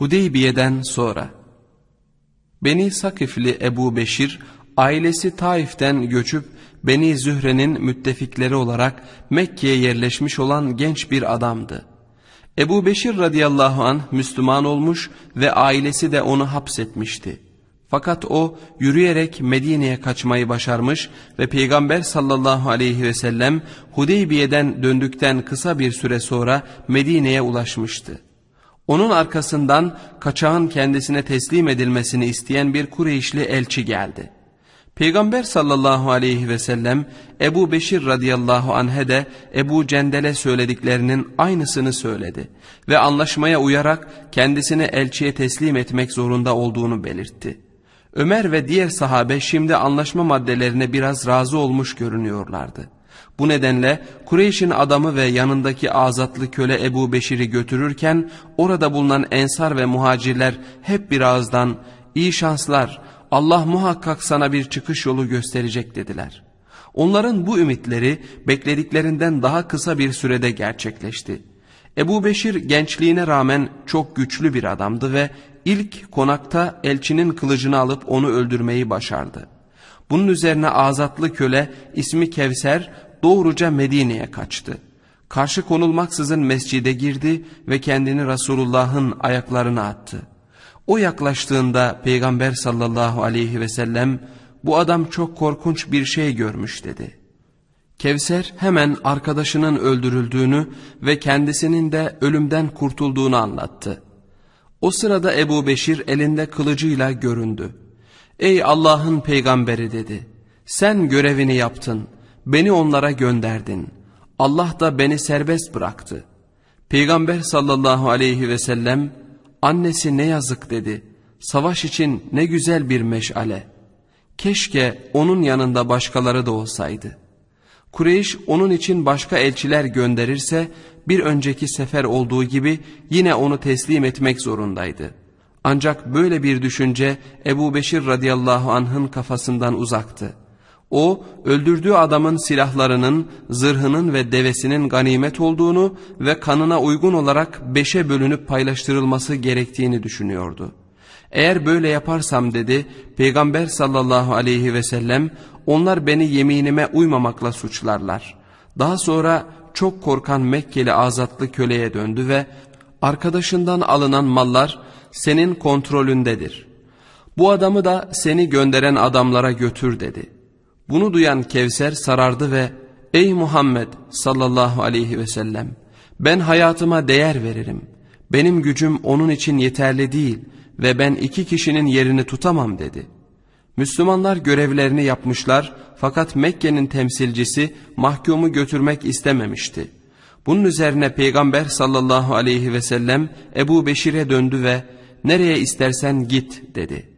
Hudeybiye'den sonra Beni Sakifli Ebu Beşir ailesi Taif'ten göçüp Beni Zühre'nin müttefikleri olarak Mekke'ye yerleşmiş olan genç bir adamdı. Ebu Beşir radıyallahu an Müslüman olmuş ve ailesi de onu hapsetmişti. Fakat o yürüyerek Medine'ye kaçmayı başarmış ve Peygamber sallallahu aleyhi ve sellem Hudeybiye'den döndükten kısa bir süre sonra Medine'ye ulaşmıştı. Onun arkasından kaçağın kendisine teslim edilmesini isteyen bir Kureyşli elçi geldi. Peygamber sallallahu aleyhi ve sellem Ebu Beşir radıyallahu anh'e de Ebu Cendel'e söylediklerinin aynısını söyledi ve anlaşmaya uyarak kendisini elçiye teslim etmek zorunda olduğunu belirtti. Ömer ve diğer sahabe şimdi anlaşma maddelerine biraz razı olmuş görünüyorlardı. Bu nedenle Kureyş'in adamı ve yanındaki azatlı köle Ebu Beşir'i götürürken orada bulunan ensar ve muhacirler hep bir ağızdan iyi şanslar Allah muhakkak sana bir çıkış yolu gösterecek dediler. Onların bu ümitleri beklediklerinden daha kısa bir sürede gerçekleşti. Ebu Beşir gençliğine rağmen çok güçlü bir adamdı ve ilk konakta elçinin kılıcını alıp onu öldürmeyi başardı. Bunun üzerine azatlı köle ismi Kevser doğruca Medine'ye kaçtı. Karşı konulmaksızın mescide girdi ve kendini Resulullah'ın ayaklarına attı. O yaklaştığında Peygamber sallallahu aleyhi ve sellem bu adam çok korkunç bir şey görmüş dedi. Kevser hemen arkadaşının öldürüldüğünü ve kendisinin de ölümden kurtulduğunu anlattı. O sırada Ebu Beşir elinde kılıcıyla göründü. Ey Allah'ın peygamberi dedi. Sen görevini yaptın. Beni onlara gönderdin. Allah da beni serbest bıraktı. Peygamber sallallahu aleyhi ve sellem annesi ne yazık dedi. Savaş için ne güzel bir meşale. Keşke onun yanında başkaları da olsaydı. Kureyş onun için başka elçiler gönderirse bir önceki sefer olduğu gibi yine onu teslim etmek zorundaydı. Ancak böyle bir düşünce Ebu Beşir radıyallahu anh'ın kafasından uzaktı. O öldürdüğü adamın silahlarının, zırhının ve devesinin ganimet olduğunu ve kanına uygun olarak beşe bölünüp paylaştırılması gerektiğini düşünüyordu. Eğer böyle yaparsam dedi Peygamber sallallahu aleyhi ve sellem onlar beni yeminime uymamakla suçlarlar. Daha sonra çok korkan Mekkeli azatlı köleye döndü ve arkadaşından alınan mallar senin kontrolündedir. Bu adamı da seni gönderen adamlara götür dedi.'' Bunu duyan Kevser sarardı ve ''Ey Muhammed sallallahu aleyhi ve sellem ben hayatıma değer veririm. Benim gücüm onun için yeterli değil ve ben iki kişinin yerini tutamam.'' dedi. Müslümanlar görevlerini yapmışlar fakat Mekke'nin temsilcisi mahkumu götürmek istememişti. Bunun üzerine Peygamber sallallahu aleyhi ve sellem Ebu Beşir'e döndü ve ''Nereye istersen git.'' dedi.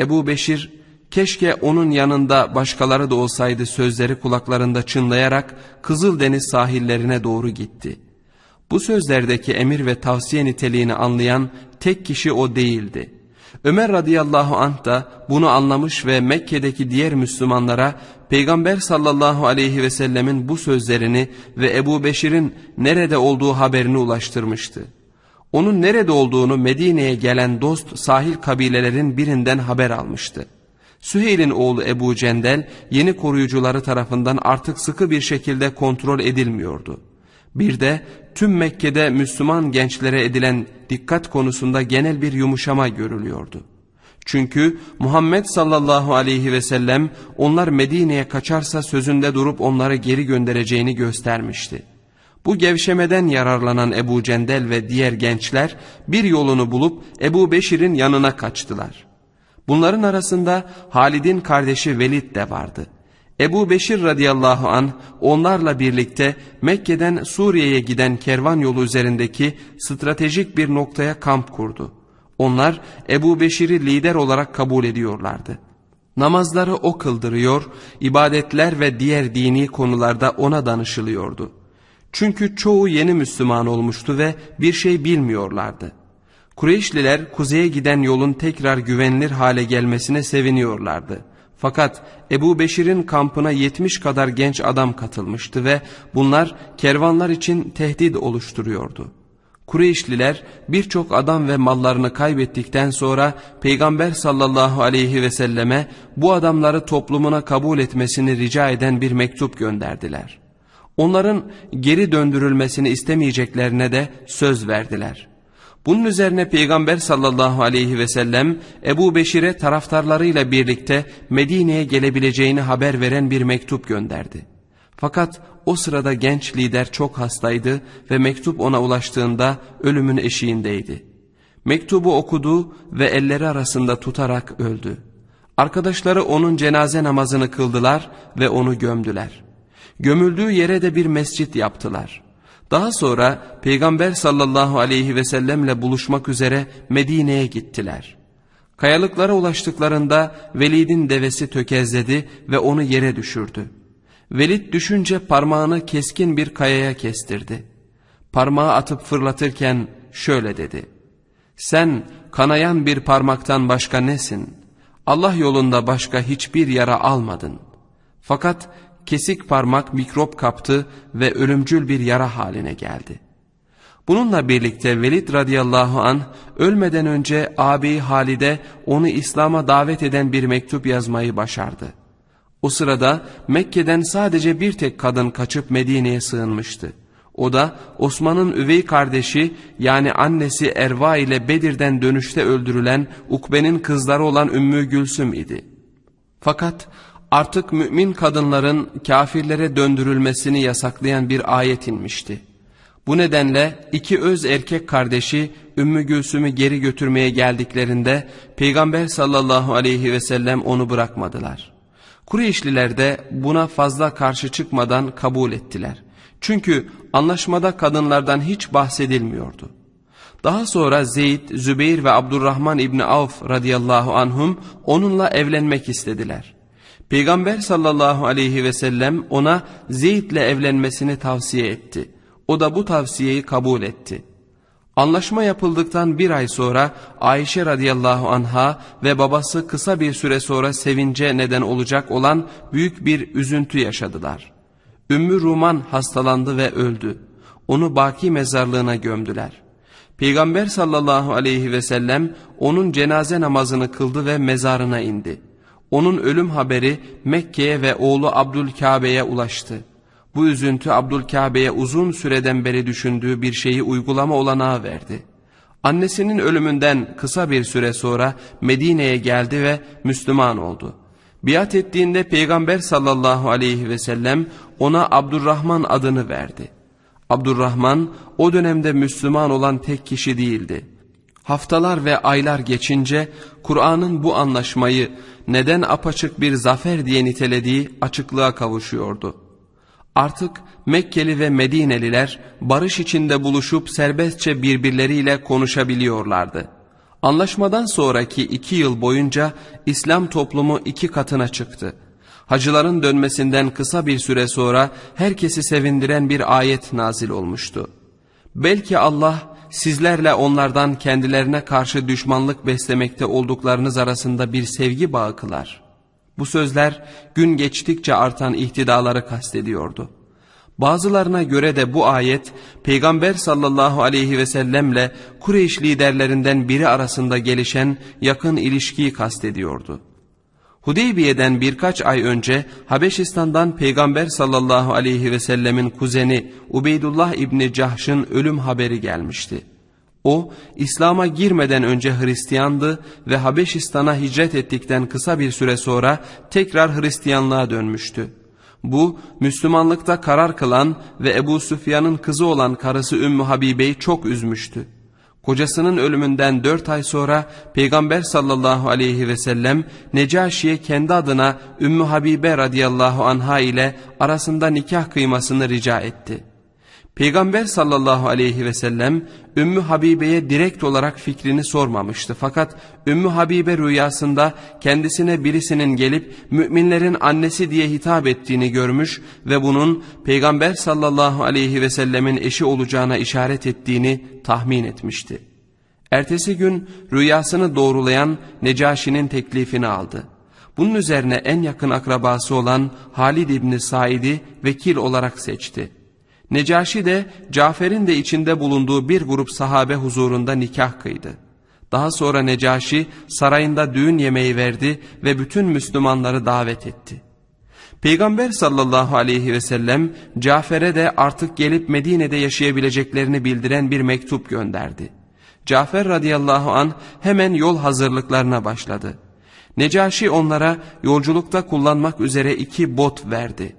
Ebu Beşir Keşke onun yanında başkaları da olsaydı sözleri kulaklarında çınlayarak Kızıldeniz sahillerine doğru gitti. Bu sözlerdeki emir ve tavsiye niteliğini anlayan tek kişi o değildi. Ömer radıyallahu anh da bunu anlamış ve Mekke'deki diğer Müslümanlara Peygamber sallallahu aleyhi ve sellemin bu sözlerini ve Ebu Beşir'in nerede olduğu haberini ulaştırmıştı. Onun nerede olduğunu Medine'ye gelen dost sahil kabilelerin birinden haber almıştı. Süheyl'in oğlu Ebu Cendel yeni koruyucuları tarafından artık sıkı bir şekilde kontrol edilmiyordu. Bir de tüm Mekke'de Müslüman gençlere edilen dikkat konusunda genel bir yumuşama görülüyordu. Çünkü Muhammed sallallahu aleyhi ve sellem onlar Medine'ye kaçarsa sözünde durup onları geri göndereceğini göstermişti. Bu gevşemeden yararlanan Ebu Cendel ve diğer gençler bir yolunu bulup Ebu Beşir'in yanına kaçtılar. Bunların arasında Halid'in kardeşi Velid de vardı. Ebu Beşir radıyallahu an onlarla birlikte Mekke'den Suriye'ye giden kervan yolu üzerindeki stratejik bir noktaya kamp kurdu. Onlar Ebu Beşir'i lider olarak kabul ediyorlardı. Namazları o kıldırıyor, ibadetler ve diğer dini konularda ona danışılıyordu. Çünkü çoğu yeni Müslüman olmuştu ve bir şey bilmiyorlardı.'' Kureyşliler kuzeye giden yolun tekrar güvenilir hale gelmesine seviniyorlardı. Fakat Ebu Beşir'in kampına 70 kadar genç adam katılmıştı ve bunlar kervanlar için tehdit oluşturuyordu. Kureyşliler birçok adam ve mallarını kaybettikten sonra Peygamber sallallahu aleyhi ve selleme bu adamları toplumuna kabul etmesini rica eden bir mektup gönderdiler. Onların geri döndürülmesini istemeyeceklerine de söz verdiler.'' Bunun üzerine Peygamber sallallahu aleyhi ve sellem Ebu Beşir'e taraftarlarıyla birlikte Medine'ye gelebileceğini haber veren bir mektup gönderdi. Fakat o sırada genç lider çok hastaydı ve mektup ona ulaştığında ölümün eşiğindeydi. Mektubu okudu ve elleri arasında tutarak öldü. Arkadaşları onun cenaze namazını kıldılar ve onu gömdüler. Gömüldüğü yere de bir mescit yaptılar.'' Daha sonra Peygamber sallallahu aleyhi ve sellemle buluşmak üzere Medine'ye gittiler. Kayalıklara ulaştıklarında Velid'in devesi tökezledi ve onu yere düşürdü. Velid düşünce parmağını keskin bir kayaya kestirdi. Parmağı atıp fırlatırken şöyle dedi. Sen kanayan bir parmaktan başka nesin? Allah yolunda başka hiçbir yara almadın. Fakat kesik parmak mikrop kaptı ve ölümcül bir yara haline geldi. Bununla birlikte Velid radıyallahu an ölmeden önce abi Halide onu İslam'a davet eden bir mektup yazmayı başardı. O sırada Mekke'den sadece bir tek kadın kaçıp Medine'ye sığınmıştı. O da Osman'ın üvey kardeşi yani annesi Erva ile Bedir'den dönüşte öldürülen Ukbe'nin kızları olan Ümmü Gülsüm idi. Fakat artık mümin kadınların kafirlere döndürülmesini yasaklayan bir ayet inmişti. Bu nedenle iki öz erkek kardeşi Ümmü Gülsüm'ü geri götürmeye geldiklerinde Peygamber sallallahu aleyhi ve sellem onu bırakmadılar. Kureyşliler de buna fazla karşı çıkmadan kabul ettiler. Çünkü anlaşmada kadınlardan hiç bahsedilmiyordu. Daha sonra Zeyd, Zübeyir ve Abdurrahman İbni Avf radıyallahu anhum onunla evlenmek istediler. Peygamber sallallahu aleyhi ve sellem ona ile evlenmesini tavsiye etti. O da bu tavsiyeyi kabul etti. Anlaşma yapıldıktan bir ay sonra Ayşe radıyallahu anha ve babası kısa bir süre sonra sevince neden olacak olan büyük bir üzüntü yaşadılar. Ümmü Ruman hastalandı ve öldü. Onu baki mezarlığına gömdüler. Peygamber sallallahu aleyhi ve sellem onun cenaze namazını kıldı ve mezarına indi. Onun ölüm haberi Mekke'ye ve oğlu Abdülkabe'ye ulaştı. Bu üzüntü Abdülkabe'ye uzun süreden beri düşündüğü bir şeyi uygulama olanağı verdi. Annesinin ölümünden kısa bir süre sonra Medine'ye geldi ve Müslüman oldu. Biat ettiğinde Peygamber sallallahu aleyhi ve sellem ona Abdurrahman adını verdi. Abdurrahman o dönemde Müslüman olan tek kişi değildi. Haftalar ve aylar geçince Kur'an'ın bu anlaşmayı neden apaçık bir zafer diye nitelediği açıklığa kavuşuyordu. Artık Mekkeli ve Medineliler barış içinde buluşup serbestçe birbirleriyle konuşabiliyorlardı. Anlaşmadan sonraki iki yıl boyunca İslam toplumu iki katına çıktı. Hacıların dönmesinden kısa bir süre sonra herkesi sevindiren bir ayet nazil olmuştu. Belki Allah sizlerle onlardan kendilerine karşı düşmanlık beslemekte olduklarınız arasında bir sevgi bağı kılar. Bu sözler gün geçtikçe artan ihtidaları kastediyordu. Bazılarına göre de bu ayet Peygamber sallallahu aleyhi ve sellemle Kureyş liderlerinden biri arasında gelişen yakın ilişkiyi kastediyordu. Hudeybiye'den birkaç ay önce Habeşistan'dan Peygamber sallallahu aleyhi ve sellemin kuzeni Ubeydullah İbni Cahş'ın ölüm haberi gelmişti. O, İslam'a girmeden önce Hristiyandı ve Habeşistan'a hicret ettikten kısa bir süre sonra tekrar Hristiyanlığa dönmüştü. Bu, Müslümanlıkta karar kılan ve Ebu Süfyan'ın kızı olan karısı Ümmü Habibe'yi çok üzmüştü. Kocasının ölümünden dört ay sonra Peygamber sallallahu aleyhi ve sellem Necaşi'ye kendi adına Ümmü Habibe radıyallahu anha ile arasında nikah kıymasını rica etti.'' Peygamber sallallahu aleyhi ve sellem Ümmü Habibe'ye direkt olarak fikrini sormamıştı. Fakat Ümmü Habibe rüyasında kendisine birisinin gelip müminlerin annesi diye hitap ettiğini görmüş ve bunun Peygamber sallallahu aleyhi ve sellemin eşi olacağına işaret ettiğini tahmin etmişti. Ertesi gün rüyasını doğrulayan Necaşi'nin teklifini aldı. Bunun üzerine en yakın akrabası olan Halid İbni Said'i vekil olarak seçti. Necaşi de Cafer'in de içinde bulunduğu bir grup sahabe huzurunda nikah kıydı. Daha sonra Necaşi sarayında düğün yemeği verdi ve bütün Müslümanları davet etti. Peygamber sallallahu aleyhi ve sellem Cafer'e de artık gelip Medine'de yaşayabileceklerini bildiren bir mektup gönderdi. Cafer radıyallahu an hemen yol hazırlıklarına başladı. Necaşi onlara yolculukta kullanmak üzere iki bot verdi.''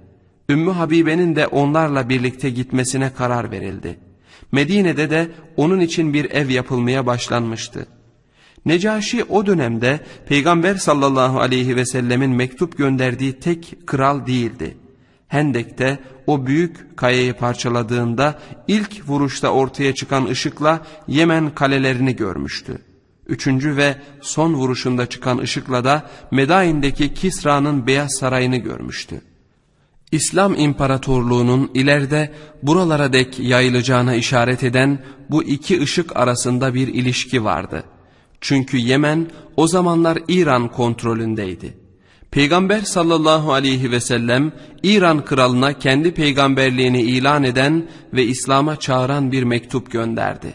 Ümmü Habibe'nin de onlarla birlikte gitmesine karar verildi. Medine'de de onun için bir ev yapılmaya başlanmıştı. Necaşi o dönemde Peygamber sallallahu aleyhi ve sellemin mektup gönderdiği tek kral değildi. Hendek'te o büyük kayayı parçaladığında ilk vuruşta ortaya çıkan ışıkla Yemen kalelerini görmüştü. Üçüncü ve son vuruşunda çıkan ışıkla da Medain'deki Kisra'nın beyaz sarayını görmüştü. İslam İmparatorluğu'nun ileride buralara dek yayılacağına işaret eden bu iki ışık arasında bir ilişki vardı. Çünkü Yemen o zamanlar İran kontrolündeydi. Peygamber sallallahu aleyhi ve sellem İran kralına kendi peygamberliğini ilan eden ve İslam'a çağıran bir mektup gönderdi.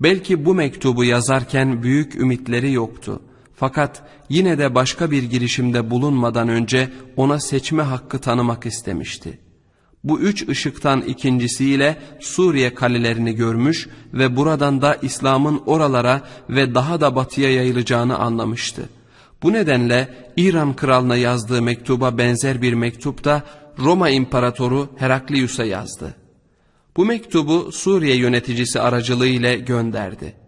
Belki bu mektubu yazarken büyük ümitleri yoktu fakat yine de başka bir girişimde bulunmadan önce ona seçme hakkı tanımak istemişti. Bu üç ışıktan ikincisiyle Suriye kalelerini görmüş ve buradan da İslam'ın oralara ve daha da batıya yayılacağını anlamıştı. Bu nedenle İran kralına yazdığı mektuba benzer bir mektup da Roma İmparatoru Heraklius'a yazdı. Bu mektubu Suriye yöneticisi aracılığıyla gönderdi.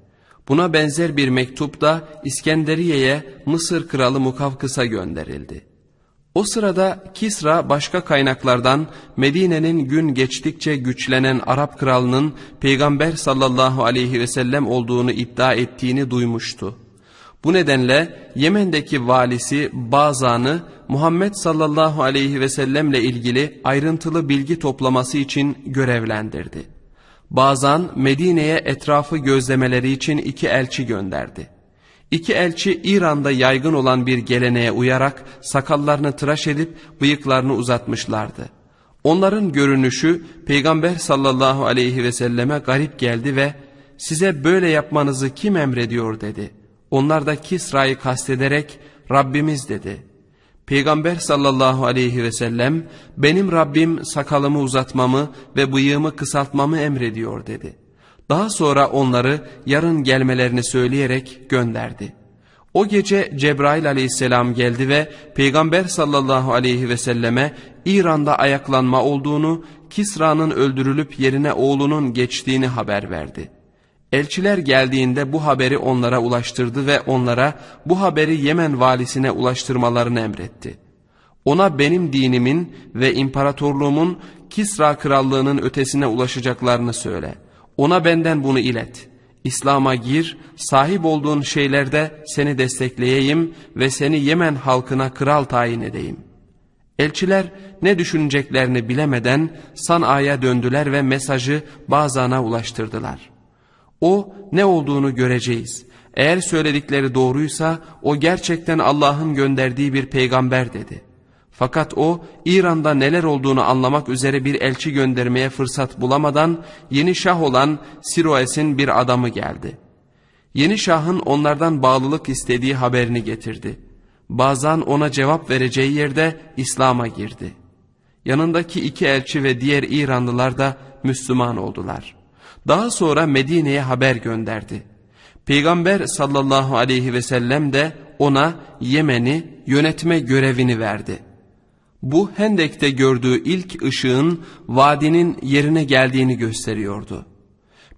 Buna benzer bir mektup da İskenderiye'ye Mısır kralı Mukavkıs'a gönderildi. O sırada Kisra başka kaynaklardan Medine'nin gün geçtikçe güçlenen Arap kralının Peygamber sallallahu aleyhi ve sellem olduğunu iddia ettiğini duymuştu. Bu nedenle Yemen'deki valisi Bazan'ı Muhammed sallallahu aleyhi ve sellemle ilgili ayrıntılı bilgi toplaması için görevlendirdi. Bazen Medine'ye etrafı gözlemeleri için iki elçi gönderdi. İki elçi İran'da yaygın olan bir geleneğe uyarak sakallarını tıraş edip bıyıklarını uzatmışlardı. Onların görünüşü Peygamber sallallahu aleyhi ve selleme garip geldi ve size böyle yapmanızı kim emrediyor dedi. Onlar da Kisra'yı kastederek Rabbimiz dedi.'' Peygamber sallallahu aleyhi ve sellem benim Rabbim sakalımı uzatmamı ve bıyığımı kısaltmamı emrediyor dedi. Daha sonra onları yarın gelmelerini söyleyerek gönderdi. O gece Cebrail aleyhisselam geldi ve Peygamber sallallahu aleyhi ve selleme İran'da ayaklanma olduğunu, Kisra'nın öldürülüp yerine oğlunun geçtiğini haber verdi.'' Elçiler geldiğinde bu haberi onlara ulaştırdı ve onlara bu haberi Yemen valisine ulaştırmalarını emretti. Ona benim dinimin ve imparatorluğumun Kisra krallığının ötesine ulaşacaklarını söyle. Ona benden bunu ilet. İslam'a gir, sahip olduğun şeylerde seni destekleyeyim ve seni Yemen halkına kral tayin edeyim. Elçiler ne düşüneceklerini bilemeden San'a'ya döndüler ve mesajı Bazan'a ulaştırdılar.'' O ne olduğunu göreceğiz. Eğer söyledikleri doğruysa o gerçekten Allah'ın gönderdiği bir peygamber dedi. Fakat o İran'da neler olduğunu anlamak üzere bir elçi göndermeye fırsat bulamadan yeni şah olan Siroes'in bir adamı geldi. Yeni şahın onlardan bağlılık istediği haberini getirdi. Bazen ona cevap vereceği yerde İslam'a girdi. Yanındaki iki elçi ve diğer İranlılar da Müslüman oldular.'' Daha sonra Medine'ye haber gönderdi. Peygamber sallallahu aleyhi ve sellem de ona Yemen'i yönetme görevini verdi. Bu Hendek'te gördüğü ilk ışığın vadinin yerine geldiğini gösteriyordu.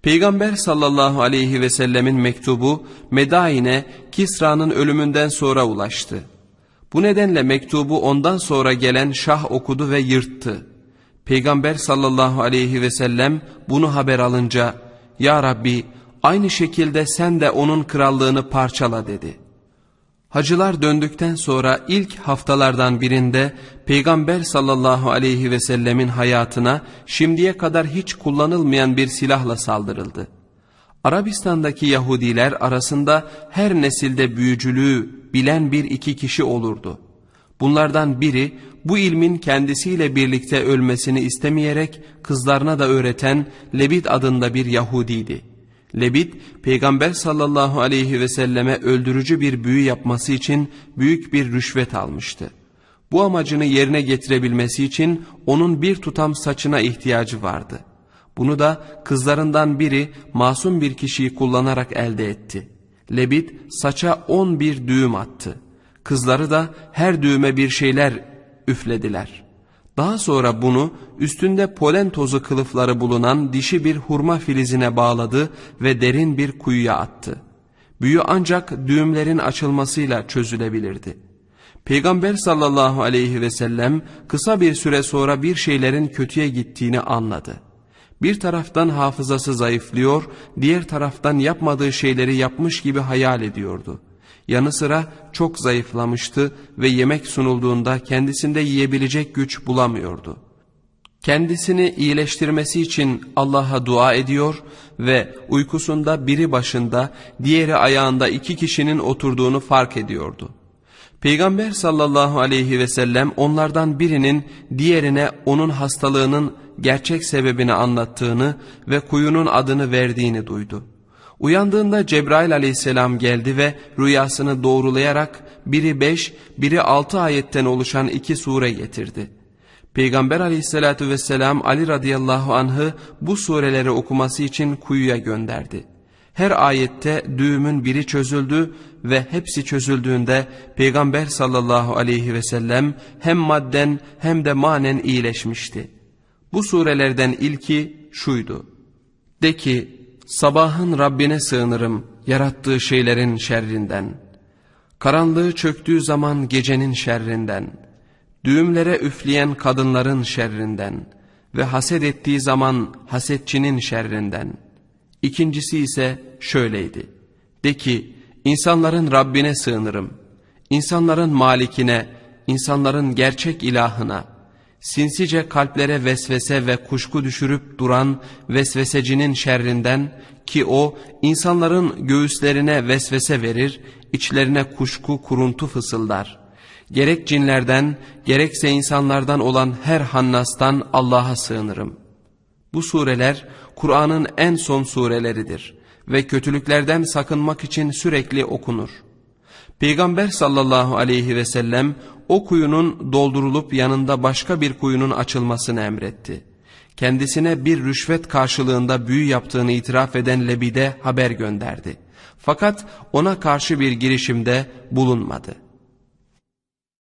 Peygamber sallallahu aleyhi ve sellemin mektubu Medayine Kisra'nın ölümünden sonra ulaştı. Bu nedenle mektubu ondan sonra gelen Şah okudu ve yırttı. Peygamber sallallahu aleyhi ve sellem bunu haber alınca Ya Rabbi aynı şekilde sen de onun krallığını parçala dedi. Hacılar döndükten sonra ilk haftalardan birinde Peygamber sallallahu aleyhi ve sellemin hayatına şimdiye kadar hiç kullanılmayan bir silahla saldırıldı. Arabistan'daki Yahudiler arasında her nesilde büyücülüğü bilen bir iki kişi olurdu. Bunlardan biri bu ilmin kendisiyle birlikte ölmesini istemeyerek kızlarına da öğreten Lebit adında bir Yahudiydi. Lebit, Peygamber sallallahu aleyhi ve selleme öldürücü bir büyü yapması için büyük bir rüşvet almıştı. Bu amacını yerine getirebilmesi için onun bir tutam saçına ihtiyacı vardı. Bunu da kızlarından biri masum bir kişiyi kullanarak elde etti. Lebit saça on bir düğüm attı.'' Kızları da her düğüme bir şeyler üflediler. Daha sonra bunu üstünde polen tozu kılıfları bulunan dişi bir hurma filizine bağladı ve derin bir kuyuya attı. Büyü ancak düğümlerin açılmasıyla çözülebilirdi. Peygamber sallallahu aleyhi ve sellem kısa bir süre sonra bir şeylerin kötüye gittiğini anladı. Bir taraftan hafızası zayıflıyor, diğer taraftan yapmadığı şeyleri yapmış gibi hayal ediyordu. Yanı sıra çok zayıflamıştı ve yemek sunulduğunda kendisinde yiyebilecek güç bulamıyordu. Kendisini iyileştirmesi için Allah'a dua ediyor ve uykusunda biri başında diğeri ayağında iki kişinin oturduğunu fark ediyordu. Peygamber sallallahu aleyhi ve sellem onlardan birinin diğerine onun hastalığının gerçek sebebini anlattığını ve kuyunun adını verdiğini duydu. Uyandığında Cebrail aleyhisselam geldi ve rüyasını doğrulayarak biri beş, biri altı ayetten oluşan iki sure getirdi. Peygamber aleyhissalatü vesselam Ali radıyallahu anh'ı bu sureleri okuması için kuyuya gönderdi. Her ayette düğümün biri çözüldü ve hepsi çözüldüğünde Peygamber sallallahu aleyhi ve sellem hem madden hem de manen iyileşmişti. Bu surelerden ilki şuydu. De ki Sabahın Rabbine sığınırım yarattığı şeylerin şerrinden. Karanlığı çöktüğü zaman gecenin şerrinden. Düğümlere üfleyen kadınların şerrinden. Ve haset ettiği zaman hasetçinin şerrinden. İkincisi ise şöyleydi. De ki insanların Rabbine sığınırım. İnsanların malikine, insanların gerçek ilahına.'' sinsice kalplere vesvese ve kuşku düşürüp duran vesvesecinin şerrinden ki o insanların göğüslerine vesvese verir, içlerine kuşku kuruntu fısıldar. Gerek cinlerden gerekse insanlardan olan her hannastan Allah'a sığınırım. Bu sureler Kur'an'ın en son sureleridir ve kötülüklerden sakınmak için sürekli okunur. Peygamber sallallahu aleyhi ve sellem o kuyunun doldurulup yanında başka bir kuyunun açılmasını emretti. Kendisine bir rüşvet karşılığında büyü yaptığını itiraf eden Lebide haber gönderdi. Fakat ona karşı bir girişimde bulunmadı.''